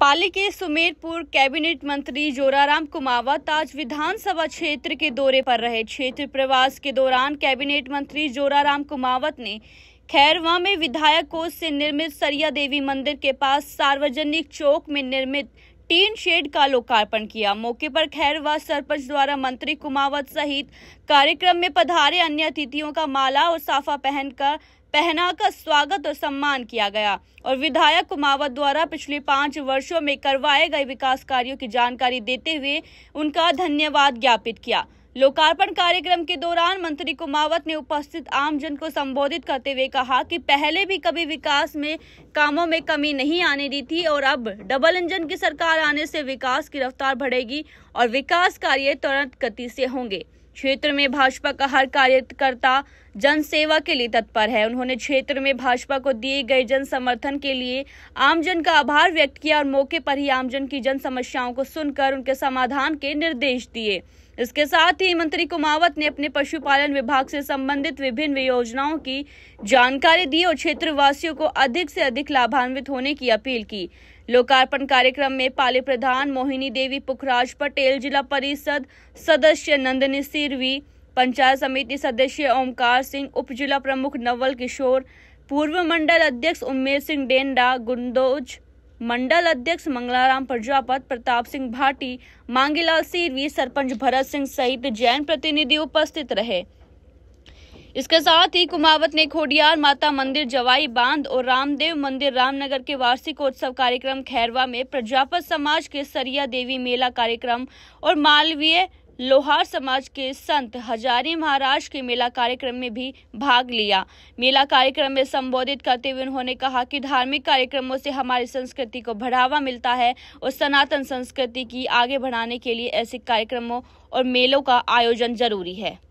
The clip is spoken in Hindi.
पाली के सुमेरपुर कैबिनेट मंत्री जोराराम कुमावत आज विधानसभा क्षेत्र के दौरे पर रहे क्षेत्र प्रवास के दौरान कैबिनेट मंत्री जोराराम कुमावत ने खैरवा में विधायक कोष से निर्मित सरिया देवी मंदिर के पास सार्वजनिक चौक में निर्मित टीन शेड का लोकार्पण किया मौके पर खैरवा सरपंच द्वारा मंत्री कुमावत सहित कार्यक्रम में पधारे अन्य अतिथियों का माला और साफा पहनकर पहनाकर स्वागत और सम्मान किया गया और विधायक कुमावत द्वारा पिछले पाँच वर्षों में करवाए गए विकास कार्यों की जानकारी देते हुए उनका धन्यवाद ज्ञापित किया लोकार्पण कार्यक्रम के दौरान मंत्री कुमावत ने उपस्थित आमजन को संबोधित करते हुए कहा कि पहले भी कभी विकास में कामों में कमी नहीं आने दी थी और अब डबल इंजन की सरकार आने से विकास की रफ्तार बढ़ेगी और विकास कार्य तुरंत गति से होंगे क्षेत्र में भाजपा का हर कार्यकर्ता जनसेवा के लिए तत्पर है उन्होंने क्षेत्र में भाजपा को दिए गए जन समर्थन के लिए आमजन का आभार व्यक्त किया और मौके पर ही आमजन की जन समस्याओं को सुनकर उनके समाधान के निर्देश दिए इसके साथ ही मंत्री कुमावत ने अपने पशुपालन विभाग से संबंधित विभिन्न योजनाओं की जानकारी दी और क्षेत्रवासियों को अधिक से अधिक लाभान्वित होने की अपील की लोकार्पण कार्यक्रम में पाले प्रधान मोहिनी देवी पुखराज पटेल जिला परिषद सदस्य नंदनी सिरवी पंचायत समिति सदस्य ओमकार सिंह उप जिला प्रमुख नवल किशोर पूर्व मंडल अध्यक्ष उमेश सिंह डेंडा गुंदोज मंडल अध्यक्ष मंगलाराम प्रजापत प्रताप सिंह भाटी मांगीलाल सीरवी सरपंच भरत सिंह सहित जैन प्रतिनिधि उपस्थित रहे इसके साथ ही कुमावत ने खोडियार माता मंदिर जवाई बांध और रामदेव मंदिर रामनगर के वार्षिकोत्सव कार्यक्रम खैरवा में प्रजापत समाज के सरिया देवी मेला कार्यक्रम और मालवीय लोहार समाज के संत हजारी महाराज के मेला कार्यक्रम में भी भाग लिया मेला कार्यक्रम में संबोधित करते हुए उन्होंने कहा कि धार्मिक कार्यक्रमों से हमारी संस्कृति को बढ़ावा मिलता है और सनातन संस्कृति की आगे बढ़ाने के लिए ऐसे कार्यक्रमों और मेलों का आयोजन जरूरी है